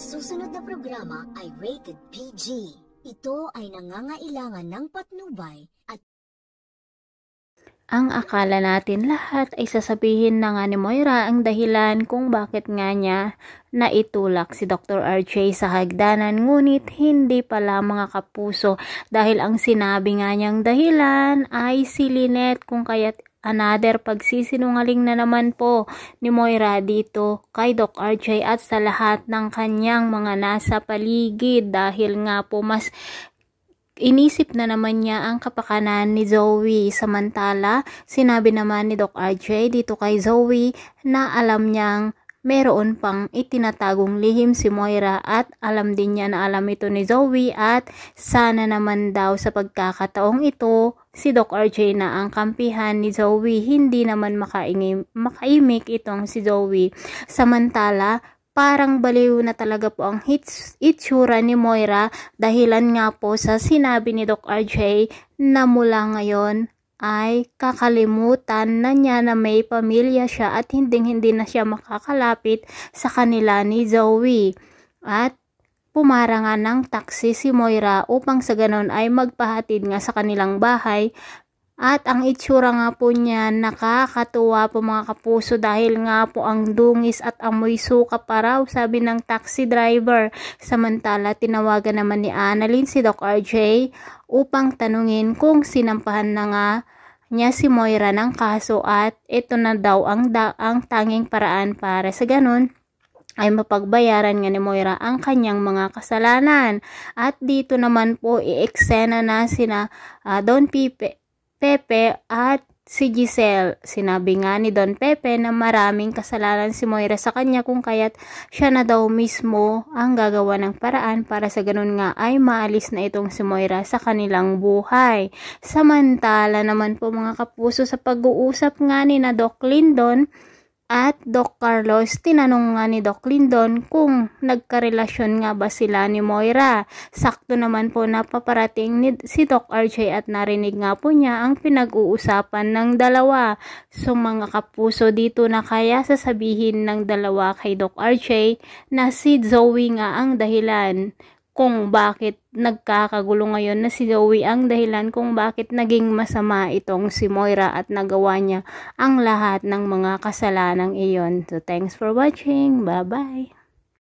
susunod na programa ay rated PG. Ito ay nangangailangan ng patnubay at ang akala natin lahat ay sasabihin na nga ni Moira ang dahilan kung bakit nga niya na itulak si Dr. RJ sa hagdanan ngunit hindi pala mga kapuso dahil ang sinabi nga niyang dahilan ay si Lynette kung kaya't another pagsisinungaling na naman po ni Moira dito kay Doc RJ at sa lahat ng kanyang mga nasa paligid dahil nga po mas inisip na naman niya ang kapakanan ni Zoe. Samantala, sinabi naman ni Doc RJ dito kay Zoe na alam niyang Meron pang itinatagong lihim si Moira at alam din niya na alam ito ni Zoe at sana naman daw sa pagkakataong ito si Doc RJ na ang kampihan ni Zoe hindi naman makaingim, makaimik itong si Zoe. Samantala, parang baliw na talaga po ang hits, itsura ni Moira dahilan nga po sa sinabi ni Doc RJ na mula ngayon ay kakalimutan na niya na may pamilya siya at hindi hindi na siya makakalapit sa kanila ni Zoe. At pumara nga ng taksi si Moira upang sa ganon ay magpahatid nga sa kanilang bahay at ang itsura nga po niya nakakatuwa po mga kapuso dahil nga po ang dungis at amoy suka pa raw sabi ng taxi driver. Samantala tinawagan naman ni Annalyn si Doc RJ upang tanungin kung sinampahan na nga niya si Moira ng kaso at ito na daw ang, da ang tanging paraan para sa ganun ay mapagbayaran nga ni Moira ang kanyang mga kasalanan. At dito naman po i-eksena na sina uh, Don Pipe Pepe at si Giselle. Sinabi nga ni Don Pepe na maraming kasalanan si Moira sa kanya kung kaya't siya na daw mismo ang gagawa ng paraan para sa ganun nga ay maalis na itong si Moira sa kanilang buhay. Samantala naman po mga kapuso sa pag-uusap nga ni na Doc Lyndon, at Doc Carlos, tinanong nga ni Doc Lindon kung nagkarelasyon nga ba sila ni Moira. Sakto naman po napaparating ni, si Doc RJ at narinig nga po niya ang pinag-uusapan ng dalawa. So mga kapuso dito na kaya sasabihin ng dalawa kay Doc RJ na si Zoe nga ang dahilan kung bakit nagkakagulo ngayon na si Zoe ang dahilan kung bakit naging masama itong si Moira at nagawa niya ang lahat ng mga kasalanang iyon. So thanks for watching. Bye-bye.